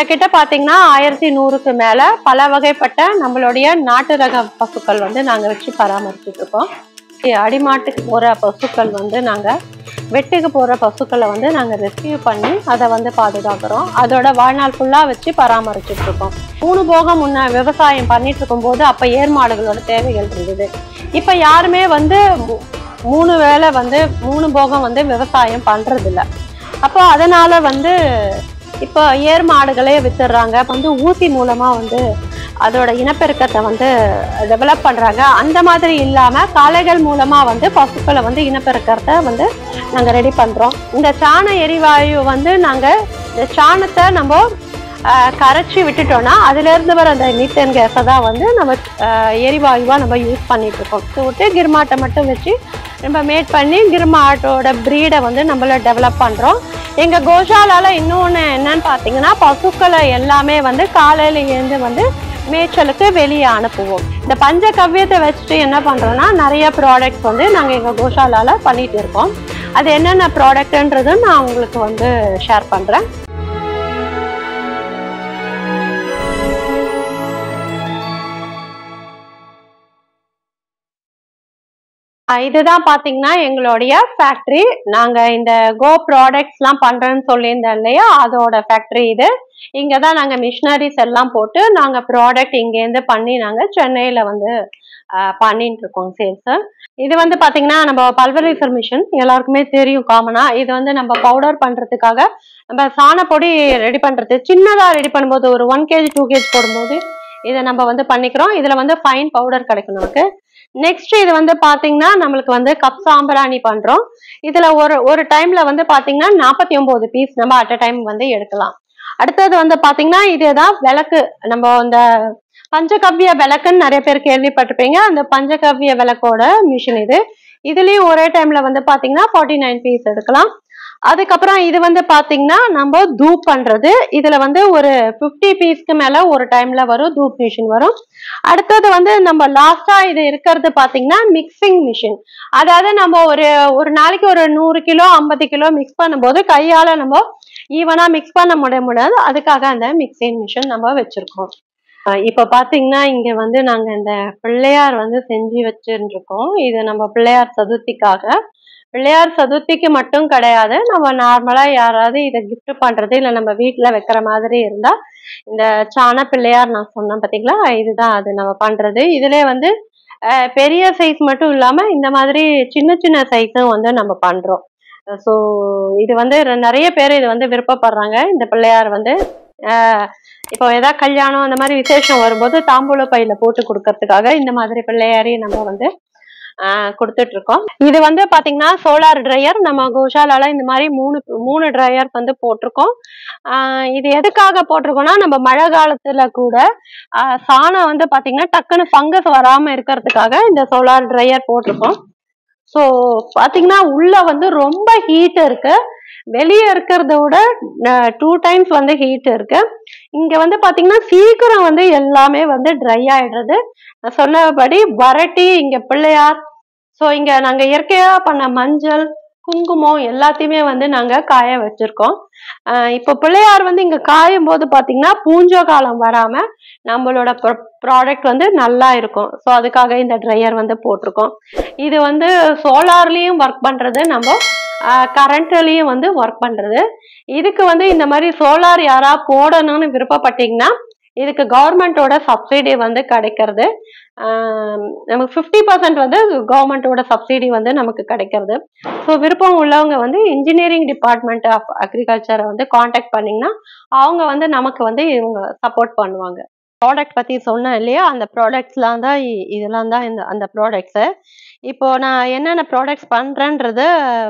எங்ககிட்ட பார்த்தீங்கன்னா ஆயிரத்தி நூறுக்கு மேலே பல வகைப்பட்ட நம்மளுடைய நாட்டு ரக பசுக்கள் வந்து நாங்கள் வச்சு பராமரிச்சுட்டு இருக்கோம் அடிமாட்டுக்கு போகிற பசுக்கள் வந்து நாங்கள் வெட்டுக்கு போகிற பசுக்களை வந்து நாங்கள் ரெஸ்கியூ பண்ணி அதை வந்து பாதுகாக்கிறோம் அதோட வாழ்நாள் ஃபுல்லாக வச்சு பராமரிச்சுட்டு இருக்கோம் மூணு போகம் முன்னே விவசாயம் பண்ணிட்டு இருக்கும்போது அப்போ ஏர்மாடுகளோட தேவைகள் இருந்தது இப்போ யாருமே வந்து மூணு வேலை வந்து மூணு போகம் வந்து விவசாயம் பண்ணுறதில்ல அப்போ அதனால் வந்து இப்போ ஏர் மாடுகளே வித்துடுறாங்க வந்து ஊசி மூலமாக வந்து அதோட இனப்பெருக்கத்தை வந்து டெவலப் பண்ணுறாங்க அந்த மாதிரி இல்லாமல் காளைகள் மூலமாக வந்து பசுக்களை வந்து இனப்பெருக்கத்தை வந்து நாங்கள் ரெடி பண்ணுறோம் இந்த சாண எரிவாயு வந்து நாங்கள் இந்த சாணத்தை நம்ம கரைச்சி விட்டுட்டோம்னா அதுலேருந்து வர அந்த மீத்தேன் கேஸை தான் வந்து நம்ம எரிவாயுவாக நம்ம யூஸ் பண்ணிகிட்ருக்கோம் விட்டு கிர்மாட்டை மட்டும் வச்சு நம்ம மேட் பண்ணி கிர்மாட்டோட ப்ரீடை வந்து நம்மள டெவலப் பண்ணுறோம் எங்க கோஷாலால இன்னொன்று என்னன்னு பார்த்தீங்கன்னா பசுக்களை எல்லாமே வந்து காலையில இருந்து வந்து மேய்ச்சலுக்கு வெளியே அனுப்புவோம் இந்த பஞ்ச கவ்யத்தை வச்சுட்டு என்ன பண்ணுறோன்னா நிறைய ப்ராடக்ட்ஸ் வந்து நாங்கள் எங்கள் கோஷாலால் பண்ணிகிட்டு இருக்கோம் அது என்னென்ன ப்ராடக்ட்ன்றதும் நான் உங்களுக்கு வந்து ஷேர் பண்ணுறேன் இதுதான் பாத்தீங்கன்னா எங்களுடைய ஃபேக்டரி நாங்க இந்த கோ ப்ராடக்ட்ஸ் எல்லாம் பண்றேன்னு சொல்லியிருந்தோம் இல்லையா அதோட ஃபேக்டரி இது இங்கதான் தான் நாங்க மிஷினரிஸ் எல்லாம் போட்டு நாங்க ப்ராடக்ட் இங்கேருந்து பண்ணி நாங்க சென்னையில வந்து பண்ணிட்டு இருக்கோம் சேல்ஸ் இது வந்து பாத்தீங்கன்னா நம்ம பல்வேறு மிஷின் எல்லாருக்குமே தெரியும் காமனா இது வந்து நம்ம பவுடர் பண்றதுக்காக நம்ம சாணப்பொடி ரெடி பண்றது சின்னதா ரெடி பண்ணும்போது ஒரு ஒன் கேஜி டூ கேஜி போடும்போது இதை நம்ம வந்து பண்ணிக்கிறோம் இதுல வந்து ஃபைன் பவுடர் கிடைக்கும் நமக்கு நெக்ஸ்ட் இது வந்து பாத்தீங்கன்னா நம்மளுக்கு வந்து கப் சாம்பிராணி பண்றோம் இதுல ஒரு ஒரு டைம்ல வந்து பாத்தீங்கன்னா நாற்பத்தி ஒன்பது பீஸ் நம்ம அட் அ டைம் வந்து எடுக்கலாம் அடுத்தது வந்து பாத்தீங்கன்னா இதுதான் விளக்கு நம்ம அந்த பஞ்சகவ்ய விளக்குன்னு நிறைய பேர் கேள்விப்பட்டிருப்பீங்க அந்த பஞ்சகவ்ய விளக்கோட மிஷின் இது இதுலயும் ஒரே டைம்ல வந்து பாத்தீங்கன்னா ஃபார்ட்டி நைன் பீஸ் எடுக்கலாம் அதுக்கப்புறம் இது வந்து பாத்தீங்கன்னா நம்ம தூப் பண்றது இதுல வந்து ஒரு பிப்டி பீஸ்க்கு மேல ஒரு டைம்ல வரும் தூப் மிஷின் வரும் அடுத்தது வந்து நம்ம லாஸ்டா இது இருக்கிறது பாத்தீங்கன்னா மிக்சிங் மிஷின் அதாவது நம்ம ஒரு ஒரு நாளைக்கு ஒரு நூறு கிலோ ஐம்பது கிலோ மிக்ஸ் பண்ணும்போது கையால நம்ம ஈவனா மிக்ஸ் பண்ண முடிய முடியாது அதுக்காக அந்த மிக்சிங் மிஷின் நம்ம வச்சிருக்கோம் இப்ப பாத்தீங்கன்னா இங்க வந்து நாங்க இந்த பிள்ளையார் வந்து செஞ்சு வச்சிருந்துருக்கோம் இது நம்ம பிள்ளையார் சதுர்த்திக்காக பிள்ளையார் சதுர்த்திக்கு மட்டும் கிடையாது நம்ம நார்மலாக யாராவது இதை கிஃப்ட் பண்ணுறது இல்லை நம்ம வீட்டில் வைக்கிற மாதிரி இருந்தால் இந்த சாண பிள்ளையார் நான் சொன்னேன் பார்த்தீங்களா இதுதான் அது நம்ம பண்ணுறது இதுல வந்து பெரிய சைஸ் மட்டும் இல்லாமல் இந்த மாதிரி சின்ன சின்ன சைஸும் வந்து நம்ம பண்ணுறோம் ஸோ இது வந்து நிறைய பேர் இது வந்து விருப்பப்படுறாங்க இந்த பிள்ளையார் வந்து இப்போ ஏதாவது கல்யாணம் அந்த மாதிரி விசேஷம் வரும்போது தாம்பூல பையில போட்டு கொடுக்கறதுக்காக இந்த மாதிரி பிள்ளையாரையும் நம்ம வந்து கொடுத்துட்டு இருக்கோம் இது வந்து பாத்தீங்கன்னா சோலார் ட்ரையர் நம்ம கோஷாலால இந்த மாதிரி மூணு மூணு ட்ரையர் வந்து போட்டிருக்கோம் இது எதுக்காக போட்டிருக்கோம்னா நம்ம மழை காலத்துல கூட சாணம் வந்து பாத்தீங்கன்னா டக்குன்னு ஃபங்கஸ் வராம இருக்கிறதுக்காக இந்த சோலார் ட்ரையர் போட்டிருக்கோம் ஸோ பார்த்தீங்கன்னா உள்ள வந்து ரொம்ப ஹீட் இருக்கு வெளியே இருக்கிறத விட டூ டைம்ஸ் வந்து ஹீட் இருக்கு இங்க வந்து பாத்தீங்கன்னா சீக்கிரம் வந்து எல்லாமே வந்து ட்ரை ஆயிடுறது சொன்னபடி வரட்டி இங்க பிள்ளையார் ஸோ இங்க நாங்க இயற்கையா பண்ண மஞ்சள் குங்குமம் எல்லாத்தையுமே வந்து நாங்க காய வச்சிருக்கோம் இப்போ பிள்ளையார் வந்து இங்க காயும் போது பாத்தீங்கன்னா பூஞ்சோ காலம் வராம நம்மளோட ப்ராடக்ட் வந்து நல்லா இருக்கும் ஸோ அதுக்காக இந்த ட்ரையர் வந்து போட்டிருக்கோம் இது வந்து சோலார்லயும் ஒர்க் பண்றது நம்ம கரண்ட்லேயும் வந்து ஒர்க் பண்ணுறது இதுக்கு வந்து இந்த மாதிரி சோலார் யாராக போடணும்னு விருப்பப்பட்டீங்கன்னா இதுக்கு கவர்மெண்ட்டோட சப்சிடி வந்து கிடைக்கிறது நமக்கு ஃபிஃப்டி பர்சன்ட் வந்து கவர்மெண்ட்டோட சப்சிடி வந்து நமக்கு கிடைக்கிறது ஸோ விருப்பம் உள்ளவங்க வந்து இன்ஜினியரிங் டிபார்ட்மெண்ட் ஆஃப் அக்ரிகல்ச்சரை வந்து காண்டாக்ட் பண்ணிங்கன்னா அவங்க வந்து நமக்கு வந்து இவங்க சப்போர்ட் பண்ணுவாங்க ப்ராடக்ட் பற்றி சொன்னேன் இல்லையா அந்த ப்ராடக்ட்ஸ்லாம் தான் இதெல்லாம் தான் இந்த அந்த ப்ராடக்ட்ஸு இப்போ நான் என்னென்ன ப்ராடக்ட்ஸ் பண்ணுறேன்றத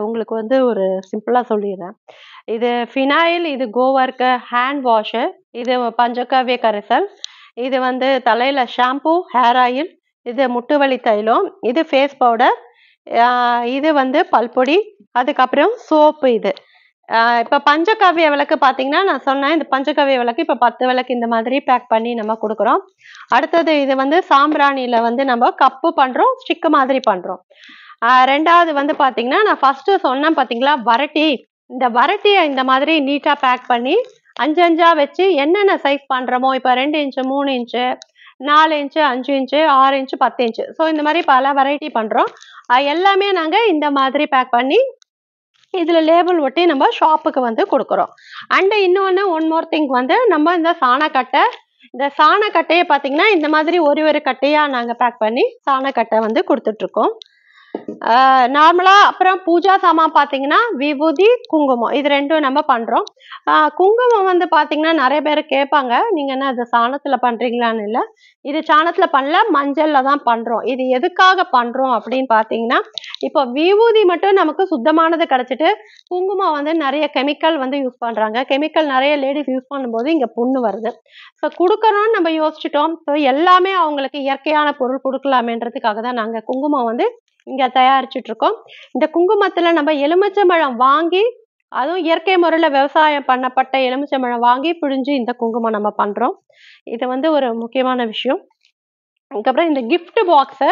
உங்களுக்கு வந்து ஒரு சிம்பிளாக சொல்லிடுறேன். இது ஃபினாயில், இது இருக்க ஹேண்ட் வாஷு, இது பஞ்சகாவிய கரைசல், இது வந்து தலையில் ஷாம்பூ, ஹேர் ஆயில், இது முட்டுவலி தைலம், இது ஃபேஸ் பவுடர், இது வந்து பல்பொடி, அதுக்கப்புறம் சோப்பு இது. இப்போ பஞ்சகாவிய விளக்கு பார்த்தீங்கன்னா நான் சொன்னேன் இந்த பஞ்சகாவிய விளக்கு இப்போ பத்து விளக்கு இந்த மாதிரி பேக் பண்ணி நம்ம கொடுக்குறோம் அடுத்தது இது வந்து சாம்பிராணியில் வந்து நம்ம கப்பு பண்ணுறோம் ஸ்டிக்கு மாதிரி பண்ணுறோம் ரெண்டாவது வந்து பாத்தீங்கன்னா நான் ஃபர்ஸ்ட் சொன்னேன் பாத்தீங்களா வரட்டி இந்த வரட்டியை இந்த மாதிரி நீட்டாக பேக் பண்ணி அஞ்சு அஞ்சாக வச்சு என்னென்ன சைஸ் பண்ணுறோமோ இப்போ ரெண்டு இன்ச்சு மூணு இன்ச்சு நாலு இன்ச்சு அஞ்சு இன்ச்சு ஆறு இன்ச்சு பத்து இன்ச்சு ஸோ இந்த மாதிரி பல வெரைட்டி பண்ணுறோம் எல்லாமே நாங்கள் இந்த மாதிரி பேக் பண்ணி இதில் லேபிள் ஒட்டி நம்ம ஷாப்புக்கு வந்து கொடுக்குறோம் அண்டு இன்னொன்று ஒன் மோர் திங் வந்து நம்ம இந்த சாணக்கட்டை இந்த சாணக்கட்டையை பார்த்தீங்கன்னா இந்த மாதிரி ஒரு ஒரு கட்டையாக நாங்கள் பேக் பண்ணி சாணக்கட்டை வந்து கொடுத்துட்ருக்கோம் நார்மலா அப்புறம் பூஜா சாமான் பார்த்தீங்கன்னா விபூதி குங்குமம் இது ரெண்டும் நம்ம பண்றோம் குங்குமம் வந்து பார்த்தீங்கன்னா நிறைய பேர் கேட்பாங்க நீங்க என்ன அது சாணத்துல பண்றீங்களான்னு இல்லை இது சாணத்துல பண்ணல மஞ்சள்ல தான் பண்றோம் இது எதுக்காக பண்றோம் அப்படின்னு பாத்தீங்கன்னா இப்போ விபூதி மட்டும் நமக்கு சுத்தமானது கிடைச்சிட்டு குங்குமம் வந்து நிறைய கெமிக்கல் வந்து யூஸ் பண்றாங்க கெமிக்கல் நிறைய லேடிஸ் யூஸ் பண்ணும்போது இங்க புண்ணு வருது ஸோ கொடுக்கணும்னு நம்ம யோசிச்சுட்டோம் ஸோ எல்லாமே அவங்களுக்கு இயற்கையான பொருள் கொடுக்கலாமேன்றதுக்காக தான் நாங்க குங்குமம் வந்து இங்கே இருக்கோம் இந்த குங்குமத்தில் நம்ம பழம் வாங்கி அதுவும் இயற்கை முறையில் விவசாயம் பண்ணப்பட்ட பழம் வாங்கி பிழிஞ்சு இந்த குங்குமம் நம்ம பண்ணுறோம் இது வந்து ஒரு முக்கியமான விஷயம் அதுக்கப்புறம் இந்த கிஃப்ட் பாக்ஸு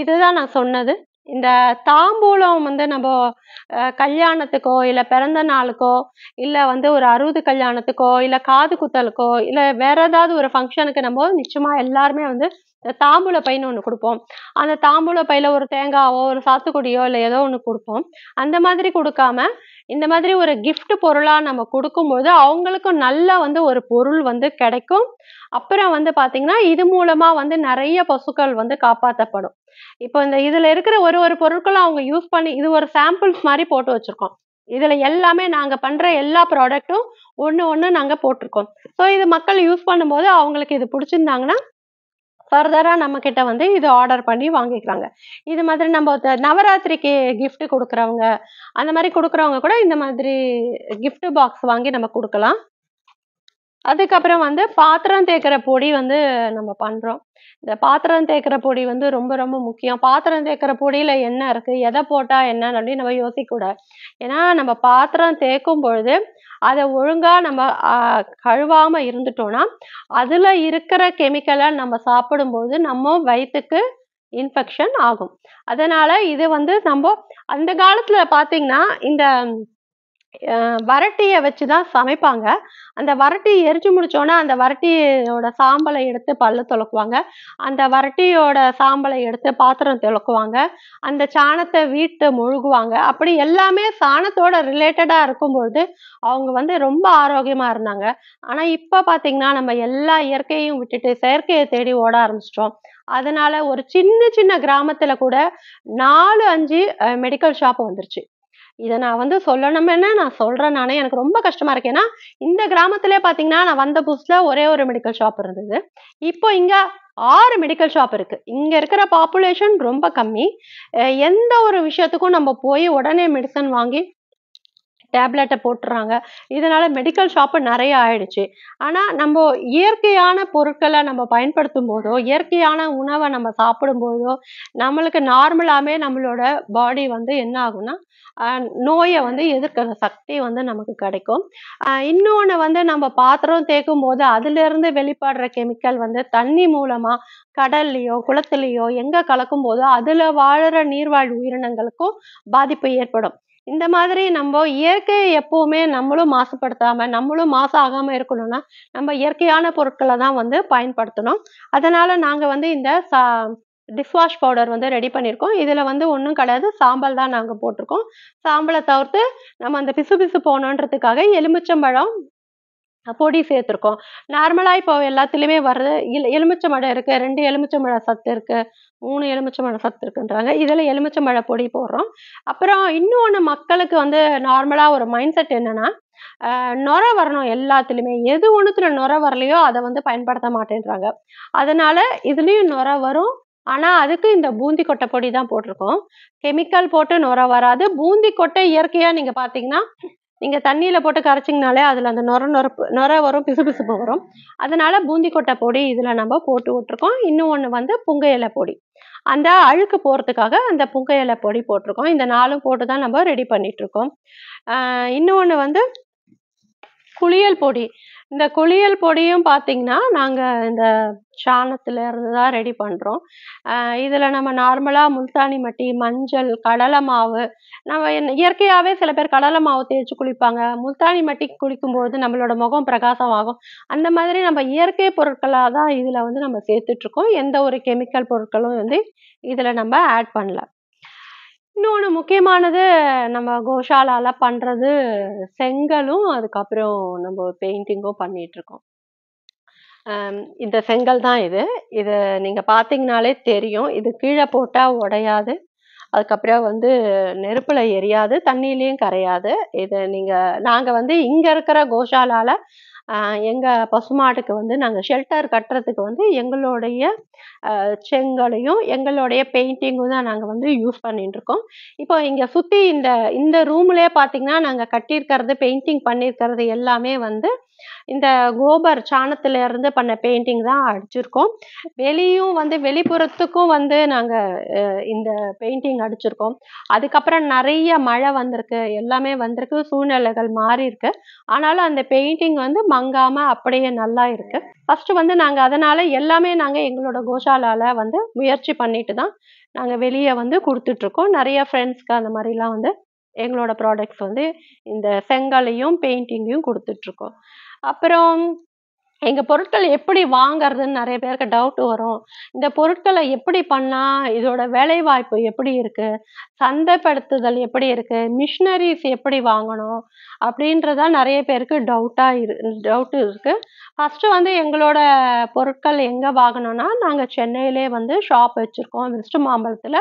இதுதான் நான் சொன்னது இந்த தாம்பூலம் வந்து நம்ம கல்யாணத்துக்கோ இல்லை பிறந்த நாளுக்கோ இல்லை வந்து ஒரு அறுபது கல்யாணத்துக்கோ இல்லை காது குத்தலுக்கோ இல்லை வேற ஏதாவது ஒரு ஃபங்க்ஷனுக்கு நம்ம நிச்சயமாக எல்லாருமே வந்து தாம்பூல பைன்னு ஒன்று கொடுப்போம் அந்த தாம்பூல பையில ஒரு தேங்காவோ ஒரு சாத்துக்குடியோ இல்லை ஏதோ ஒன்று கொடுப்போம் அந்த மாதிரி கொடுக்காம இந்த மாதிரி ஒரு கிஃப்ட் பொருளாக நம்ம கொடுக்கும்போது அவங்களுக்கும் நல்லா வந்து ஒரு பொருள் வந்து கிடைக்கும் அப்புறம் வந்து பார்த்தீங்கன்னா இது மூலமாக வந்து நிறைய பசுக்கள் வந்து காப்பாற்றப்படும் இப்போ இந்த இதில் இருக்கிற ஒரு ஒரு பொருட்களும் அவங்க யூஸ் பண்ணி இது ஒரு சாம்பிள்ஸ் மாதிரி போட்டு வச்சுருக்கோம் இதில் எல்லாமே நாங்கள் பண்ணுற எல்லா ப்ராடக்ட்டும் ஒன்று ஒன்று நாங்கள் போட்டிருக்கோம் ஸோ இது மக்கள் யூஸ் பண்ணும்போது அவங்களுக்கு இது பிடிச்சிருந்தாங்கன்னா ஃபர்தராக நம்மக்கிட்ட வந்து இது ஆர்டர் பண்ணி வாங்கிக்கிறாங்க இது மாதிரி நம்ம நவராத்திரிக்கு கிஃப்ட் கொடுக்குறவங்க அந்த மாதிரி கொடுக்குறவங்க கூட இந்த மாதிரி கிஃப்ட் பாக்ஸ் வாங்கி நம்ம கொடுக்கலாம் அதுக்கப்புறம் வந்து பாத்திரம் தேய்க்கிற பொடி வந்து நம்ம பண்ணுறோம் இந்த பாத்திரம் தேய்க்கிற பொடி வந்து ரொம்ப ரொம்ப முக்கியம் பாத்திரம் தேய்க்கிற பொடியில் என்ன இருக்குது எதை போட்டால் என்னன்னு அப்படின்னு நம்ம யோசிக்கக்கூடாது ஏன்னா நம்ம பாத்திரம் தேய்க்கும் பொழுது அதை ஒழுங்காக நம்ம கழுவாமல் இருந்துட்டோம்னா அதில் இருக்கிற கெமிக்கலை நம்ம சாப்பிடும்போது நம்ம வயிற்றுக்கு இன்ஃபெக்ஷன் ஆகும் அதனால் இது வந்து நம்ம அந்த காலத்தில் பார்த்தீங்கன்னா இந்த வரட்டியை வச்சு தான் சமைப்பாங்க அந்த வரட்டி எரிச்சு முடிச்சோன்னா அந்த வரட்டியோட சாம்பலை எடுத்து பல்ல துலக்குவாங்க அந்த வரட்டியோட சாம்பலை எடுத்து பாத்திரம் துலக்குவாங்க அந்த சாணத்தை வீட்டு முழுகுவாங்க அப்படி எல்லாமே சாணத்தோட ரிலேட்டடாக இருக்கும்பொழுது அவங்க வந்து ரொம்ப ஆரோக்கியமாக இருந்தாங்க ஆனால் இப்போ பார்த்திங்கன்னா நம்ம எல்லா இயற்கையும் விட்டுட்டு செயற்கையை தேடி ஓட ஆரம்பிச்சிட்டோம் அதனால ஒரு சின்ன சின்ன கிராமத்தில் கூட நாலு அஞ்சு மெடிக்கல் ஷாப் வந்துருச்சு இதை நான் வந்து சொல்லணும்னு நான் சொல்றேன் நானே எனக்கு ரொம்ப கஷ்டமா இருக்கு ஏன்னா இந்த கிராமத்திலே பாத்தீங்கன்னா நான் வந்த புதுசுல ஒரே ஒரு மெடிக்கல் ஷாப் இருந்தது இப்போ இங்க ஆறு மெடிக்கல் ஷாப் இருக்கு இங்க இருக்கிற பாப்புலேஷன் ரொம்ப கம்மி எந்த ஒரு விஷயத்துக்கும் நம்ம போய் உடனே மெடிசன் வாங்கி டேப்லெட்டை போட்டுறாங்க இதனால் மெடிக்கல் ஷாப்பு நிறைய ஆயிடுச்சு ஆனால் நம்ம இயற்கையான பொருட்களை நம்ம பயன்படுத்தும் போதோ இயற்கையான உணவை நம்ம சாப்பிடும் போதோ நம்மளுக்கு நார்மலாகவே நம்மளோட பாடி வந்து என்ன ஆகும்னா நோயை வந்து எதிர்க்கிற சக்தி வந்து நமக்கு கிடைக்கும் இன்னொன்று வந்து நம்ம பாத்திரம் தேய்க்கும் போது அதுலேருந்து வெளிப்படுற கெமிக்கல் வந்து தண்ணி மூலமாக கடல்லையோ குளத்துலேயோ எங்கே கலக்கும் போதோ அதில் வாழ்கிற நீர்வாழ் உயிரினங்களுக்கும் பாதிப்பு ஏற்படும் இந்த மாதிரி நம்ம இயற்கையை எப்பவுமே நம்மளும் மாசுபடுத்தாம நம்மளும் மாசு ஆகாம இருக்கணும்னா நம்ம இயற்கையான பொருட்களை தான் வந்து பயன்படுத்தணும் அதனால நாங்க வந்து இந்த சா டிஷ்வாஷ் பவுடர் வந்து ரெடி பண்ணியிருக்கோம் இதில் வந்து ஒன்றும் கிடையாது சாம்பல் தான் நாங்கள் போட்டிருக்கோம் சாம்பலை தவிர்த்து நம்ம அந்த பிசு பிசு போகணுன்றதுக்காக எலுமிச்சம்பழம் பொடி சேர்த்துருக்கோம் நார்மலாக இப்போ எல்லாத்துலேயுமே வர்றது எலுமிச்ச மழை இருக்குது ரெண்டு மழை சத்து இருக்குது மூணு மழை சத்து இருக்குன்றாங்க இதில் மழை பொடி போடுறோம் அப்புறம் இன்னொன்று மக்களுக்கு வந்து நார்மலாக ஒரு மைண்ட் செட் என்னென்னா நுர வரணும் எல்லாத்துலேயுமே எது ஒன்றுத்துல நுர வரலையோ அதை வந்து பயன்படுத்த மாட்டேன்றாங்க அதனால் இதுலேயும் நுர வரும் ஆனால் அதுக்கு இந்த பூந்தி கொட்டை பொடி தான் போட்டிருக்கோம் கெமிக்கல் போட்டு நுர வராது பூந்தி கொட்டை இயற்கையாக நீங்கள் பார்த்தீங்கன்னா நீங்கள் தண்ணியில் போட்டு கரைச்சிங்கனாலே அதில் அந்த நுர நொறப்பு நுர வரும் பிசுபிசுப்பு வரும் அதனால் பூந்தி கொட்டை பொடி இதில் நம்ம போட்டு விட்ருக்கோம் இன்னும் ஒன்று வந்து புங்க இலை பொடி அந்த அழுக்கு போகிறதுக்காக அந்த புங்க இலை பொடி போட்டிருக்கோம் இந்த நாலும் போட்டு தான் நம்ம ரெடி பண்ணிகிட்ருக்கோம் இன்னொன்று வந்து குளியல் பொடி இந்த குளியல் பொடியும் பார்த்தீங்கன்னா நாங்கள் இந்த சாணத்தில் இருந்து தான் ரெடி பண்ணுறோம் இதில் நம்ம நார்மலாக முல்தானி மட்டி மஞ்சள் கடலை மாவு நம்ம இயற்கையாகவே சில பேர் கடலை மாவு தேய்ச்சி குளிப்பாங்க முல்தானி மட்டி குளிக்கும்போது நம்மளோட முகம் பிரகாசமாகும் அந்த மாதிரி நம்ம இயற்கை பொருட்களாக தான் இதில் வந்து நம்ம சேர்த்துட்ருக்கோம் எந்த ஒரு கெமிக்கல் பொருட்களும் வந்து இதில் நம்ம ஆட் பண்ணல இன்னொன்று முக்கியமானது நம்ம கோஷாலால பண்றது செங்கலும், அதுக்கப்புறம் நம்ம பெயிண்டிங்கும் பண்ணிட்டு இருக்கோம் இந்த செங்கல் தான் இது. இது நீங்க பார்த்தீங்கனாலே தெரியும். இது கீழே போட்டா உடையாது. அதுக்கப்புறம் வந்து நெருப்புல எரியாது, தண்ணியிலையும் கரையாது. இது நீங்க நாங்க வந்து இங்க இருக்கிற கோஷாலால எங்கள் பசுமாட்டுக்கு வந்து நாங்கள் ஷெல்டர் கட்டுறதுக்கு வந்து எங்களுடைய செங்கலையும் எங்களுடைய பெயிண்டிங்கும் தான் நாங்கள் வந்து யூஸ் இருக்கோம் இப்போ இங்கே சுற்றி இந்த இந்த ரூம்லேயே பார்த்தீங்கன்னா நாங்கள் கட்டியிருக்கிறது பெயிண்டிங் பண்ணியிருக்கிறது எல்லாமே வந்து இந்த கோபர் சாணத்துல இருந்து பண்ண பெயிண்டிங் தான் அடிச்சிருக்கோம் வெளியும் வந்து வெளிப்புறத்துக்கும் வந்து நாங்கள் இந்த பெயிண்டிங் அடிச்சிருக்கோம் அதுக்கப்புறம் நிறைய மழை வந்திருக்கு எல்லாமே வந்திருக்கு சூழ்நிலைகள் மாறி இருக்கு ஆனாலும் அந்த பெயிண்டிங் வந்து மங்காம அப்படியே நல்லா இருக்கு ஃபர்ஸ்ட் வந்து நாங்க அதனால எல்லாமே நாங்க எங்களோட கோஷாலால வந்து முயற்சி பண்ணிட்டு தான் நாங்க வெளியே வந்து கொடுத்துட்டு இருக்கோம் நிறைய ஃப்ரெண்ட்ஸ்க்கு அந்த மாதிரிலாம் வந்து எங்களோட ப்ராடக்ட்ஸ் வந்து இந்த செங்கலையும் பெயிண்டிங்கையும் கொடுத்துட்ருக்கோம் அப்புறம் எங்கள் பொருட்கள் எப்படி வாங்கறதுன்னு நிறைய பேருக்கு டவுட் வரும் இந்த பொருட்களை எப்படி பண்ணால் இதோட வேலைவாய்ப்பு எப்படி இருக்குது சந்தைப்படுத்துதல் எப்படி இருக்குது மிஷினரிஸ் எப்படி வாங்கணும் அப்படின்றதா நிறைய பேருக்கு டவுட்டாக இரு டவுட் இருக்குது ஃபர்ஸ்ட் வந்து எங்களோட பொருட்கள் எங்கே வாங்கணும்னா நாங்கள் சென்னையிலே வந்து ஷாப் வச்சுருக்கோம் வெஸ்ட் மாம்பழத்தில்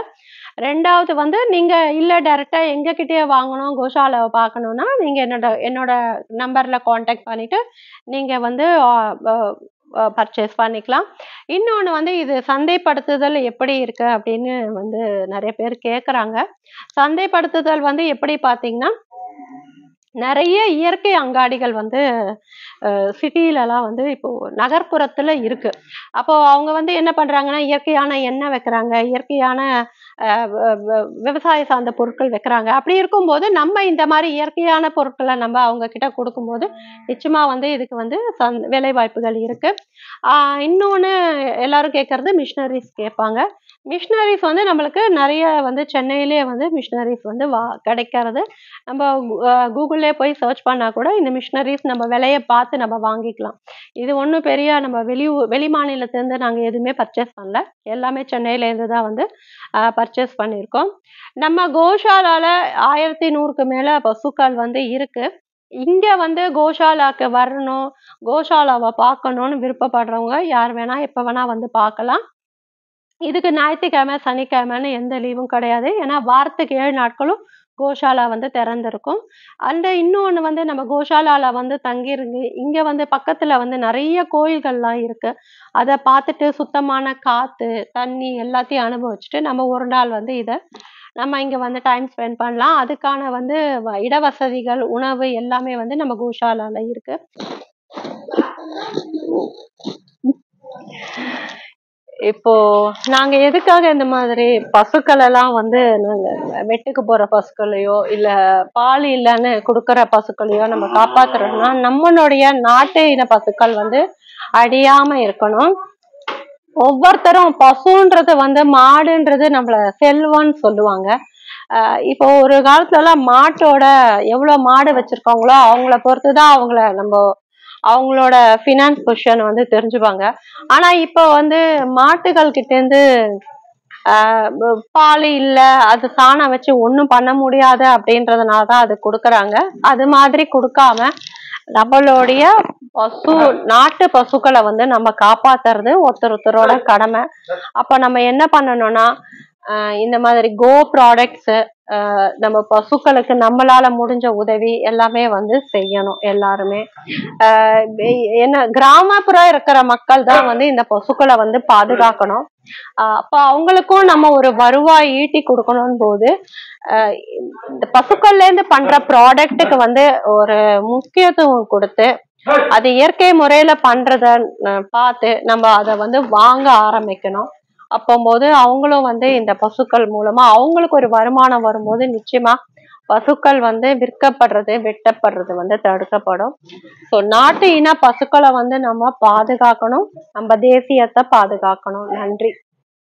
ரெண்டாவது வந்து நீங்கள் இல்லை டேரெக்டாக எங்ககிட்டயே வாங்கணும் கோஷாலாவை பார்க்கணுன்னா நீங்கள் என்னோட என்னோட நம்பரில் காண்டாக்ட் பண்ணிவிட்டு நீங்கள் வந்து பர்ச்சேஸ் பண்ணிக்கலாம் இன்னொன்று வந்து இது சந்தைப்படுத்துதல் எப்படி இருக்குது அப்படின்னு வந்து நிறைய பேர் கேட்குறாங்க சந்தைப்படுத்துதல் வந்து எப்படி பார்த்தீங்கன்னா நிறைய இயற்கை அங்காடிகள் வந்து சிட்டியிலலாம் வந்து இப்போ நகர்ப்புறத்தில் இருக்குது அப்போது அவங்க வந்து என்ன பண்ணுறாங்கன்னா இயற்கையான எண்ணெய் வைக்கிறாங்க இயற்கையான விவசாய சார்ந்த பொருட்கள் வைக்கிறாங்க அப்படி இருக்கும்போது நம்ம இந்த மாதிரி இயற்கையான பொருட்களை நம்ம அவங்க கிட்ட கொடுக்கும்போது நிச்சயமாக வந்து இதுக்கு வந்து சந் வேலைவாய்ப்புகள் இருக்குது இன்னொன்று எல்லாரும் கேட்குறது மிஷினரிஸ் கேட்பாங்க மிஷினரிஸ் வந்து நம்மளுக்கு நிறைய வந்து சென்னையிலே வந்து மிஷினரிஸ் வந்து வா கிடைக்கிறது நம்ம கூகுளிலே போய் சர்ச் பண்ணால் கூட இந்த மிஷினரிஸ் நம்ம விலையை பார்த்து நம்ம வாங்கிக்கலாம் இது ஒன்றும் பெரிய நம்ம வெளி வெளி மாநிலத்திலேருந்து நாங்கள் எதுவுமே பர்ச்சேஸ் பண்ணல எல்லாமே சென்னையிலேருந்து தான் வந்து பர்ச்சேஸ் பண்ணியிருக்கோம் நம்ம கோஷாலாவில் ஆயிரத்தி நூறுக்கு மேலே பசுக்கள் வந்து இருக்குது இங்கே வந்து கோஷாலாக்கு வரணும் கோஷாலாவை பார்க்கணுன்னு விருப்பப்படுறவங்க யார் வேணால் எப்போ வேணால் வந்து பார்க்கலாம் இதுக்கு ஞாயிற்றுக்கிழமை சனிக்கிழமைன்னு எந்த லீவும் கிடையாது ஏன்னா வாரத்துக்கு ஏழு நாட்களும் கோஷாலா வந்து திறந்திருக்கும் அண்ட் இன்னொன்று வந்து நம்ம கோஷாலாவில் வந்து தங்கியிருந்து இங்கே வந்து பக்கத்தில் வந்து நிறைய கோயில்கள்லாம் இருக்குது அதை பார்த்துட்டு சுத்தமான காற்று தண்ணி எல்லாத்தையும் அனுபவிச்சுட்டு நம்ம ஒரு நாள் வந்து இதை நம்ம இங்கே வந்து டைம் ஸ்பெண்ட் பண்ணலாம் அதுக்கான வந்து இட வசதிகள் உணவு எல்லாமே வந்து நம்ம கோஷாலாவில் இருக்குது இப்போ நாங்க எதுக்காக இந்த மாதிரி பசுக்கள் எல்லாம் வந்து நாங்க வெட்டுக்கு போற பசுக்களையோ இல்ல பால் இல்லைன்னு கொடுக்கற பசுக்களையோ நம்ம காப்பாத்துறோம்னா நம்மளுடைய நாட்டு இன பசுக்கள் வந்து அடியாம இருக்கணும் ஒவ்வொருத்தரும் பசுன்றது வந்து மாடுன்றது நம்மள செல்வம்னு சொல்லுவாங்க இப்போ ஒரு காலத்துலலாம் மாட்டோட எவ்வளோ மாடு வச்சுருக்காங்களோ அவங்கள பொறுத்து தான் அவங்கள நம்ம அவங்களோட ஃபினான்ஸ் கொஷன் வந்து தெரிஞ்சுப்பாங்க ஆனா இப்போ வந்து மாட்டுகள் கிட்டேருந்து பால் இல்லை அது சாணம் வச்சு ஒன்றும் பண்ண முடியாது அப்படின்றதுனால தான் அது கொடுக்குறாங்க அது மாதிரி கொடுக்காம நம்மளுடைய பசு நாட்டு பசுக்களை வந்து நம்ம காப்பாத்துறது ஒருத்தர் ஒருத்தரோட கடமை அப்ப நம்ம என்ன பண்ணணும்னா இந்த மாதிரி கோ ப்ராடக்ட்ஸு நம்ம பசுக்களுக்கு நம்மளால முடிஞ்ச உதவி எல்லாமே வந்து செய்யணும் எல்லாருமே என்ன கிராமப்புறம் இருக்கிற மக்கள் தான் வந்து இந்த பசுக்களை வந்து பாதுகாக்கணும் அப்ப அவங்களுக்கும் நம்ம ஒரு வருவாய் ஈட்டி கொடுக்கணும் போது இந்த பசுக்கள்ல இருந்து பண்ற ப்ராடக்ட்டுக்கு வந்து ஒரு முக்கியத்துவம் கொடுத்து அது இயற்கை முறையில பண்றத பார்த்து நம்ம அதை வந்து வாங்க ஆரம்பிக்கணும் அப்போம்போது அவங்களும் வந்து இந்த பசுக்கள் மூலமா அவங்களுக்கு ஒரு வருமானம் வரும்போது நிச்சயமா பசுக்கள் வந்து விற்கப்படுறது வெட்டப்படுறது வந்து தடுக்கப்படும் ஸோ நாட்டு இன பசுக்களை வந்து நம்ம பாதுகாக்கணும் நம்ம தேசியத்தை பாதுகாக்கணும் நன்றி